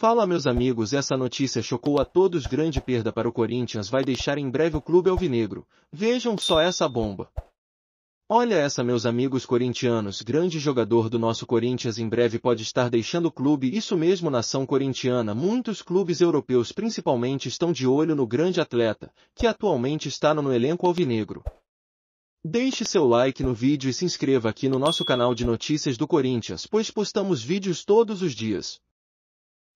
Fala meus amigos, essa notícia chocou a todos, grande perda para o Corinthians vai deixar em breve o clube alvinegro. Vejam só essa bomba. Olha essa meus amigos corintianos, grande jogador do nosso Corinthians em breve pode estar deixando o clube, isso mesmo nação corintiana, muitos clubes europeus principalmente estão de olho no grande atleta, que atualmente está no elenco alvinegro. Deixe seu like no vídeo e se inscreva aqui no nosso canal de notícias do Corinthians, pois postamos vídeos todos os dias.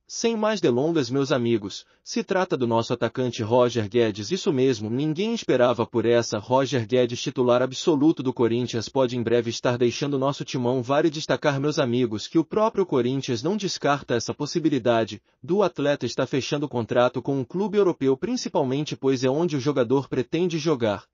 Sem mais delongas, meus amigos, se trata do nosso atacante Roger Guedes. Isso mesmo, ninguém esperava por essa. Roger Guedes, titular absoluto do Corinthians, pode em breve estar deixando nosso timão. Vale destacar, meus amigos, que o próprio Corinthians não descarta essa possibilidade do atleta está fechando contrato com um clube europeu, principalmente pois é onde o jogador pretende jogar.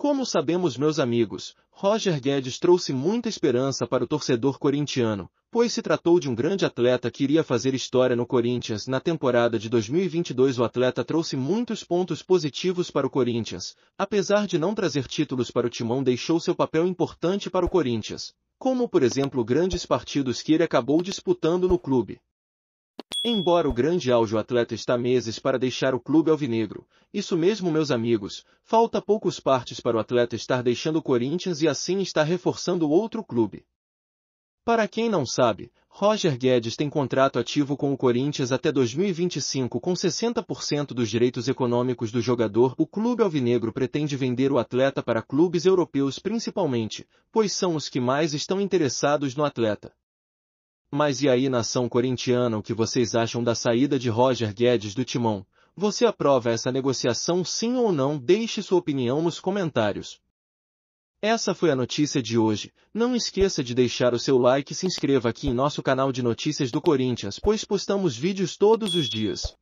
Como sabemos, meus amigos, Roger Guedes trouxe muita esperança para o torcedor corintiano, pois se tratou de um grande atleta que iria fazer história no Corinthians na temporada de 2022. O atleta trouxe muitos pontos positivos para o Corinthians, apesar de não trazer títulos para o timão, deixou seu papel importante para o Corinthians, como por exemplo grandes partidos que ele acabou disputando no clube. Embora o grande auge atleta está meses para deixar o clube alvinegro, isso mesmo meus amigos, falta poucos partes para o atleta estar deixando o Corinthians e assim está reforçando outro clube. Para quem não sabe, Roger Guedes tem contrato ativo com o Corinthians até 2025 com 60% dos direitos econômicos do jogador. O clube alvinegro pretende vender o atleta para clubes europeus principalmente, pois são os que mais estão interessados no atleta. Mas e aí nação corintiana o que vocês acham da saída de Roger Guedes do timão? Você aprova essa negociação sim ou não? Deixe sua opinião nos comentários. Essa foi a notícia de hoje. Não esqueça de deixar o seu like e se inscreva aqui em nosso canal de notícias do Corinthians, pois postamos vídeos todos os dias.